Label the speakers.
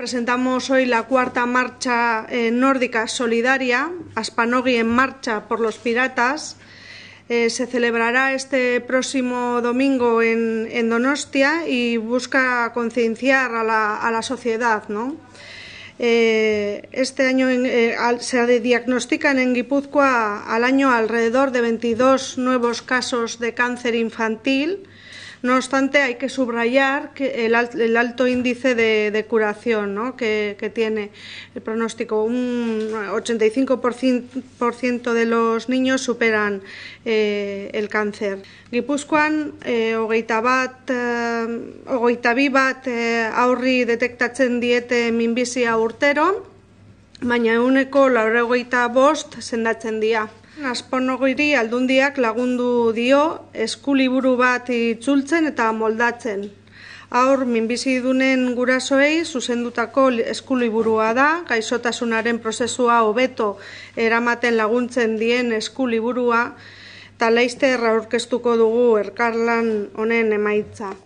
Speaker 1: Presentamos hoy la cuarta marcha eh, nórdica solidaria, Aspanogi en marcha por los piratas. Eh, se celebrará este próximo domingo en, Donostia y busca concienciar a la, sociedad. Eh, este año se diagnostican en Guipúzcoa al año alrededor de 22 nuevos casos de cáncer infantil. No obstante, hay que subrayar que el, el, alto índice de, curación que, tiene el pronóstico. Un 85% de los niños superan eh, el cáncer. Gipuzkoan, eh, hogeita, bat, detecta eh, hogeita bi eh, aurri diete minbizia urtero, baina euneko lauregoita bost sendatzen dira. Asponogiri aldundiak lagundu dio eskuliburu bat itzultzen eta moldatzen. Aur, minbizi dunen gurasoei zuzendutako eskuliburua da, gaixotasunaren prozesua hobeto eramaten laguntzen dien eskuliburua, eta erra aurkeztuko dugu erkarlan honen emaitza.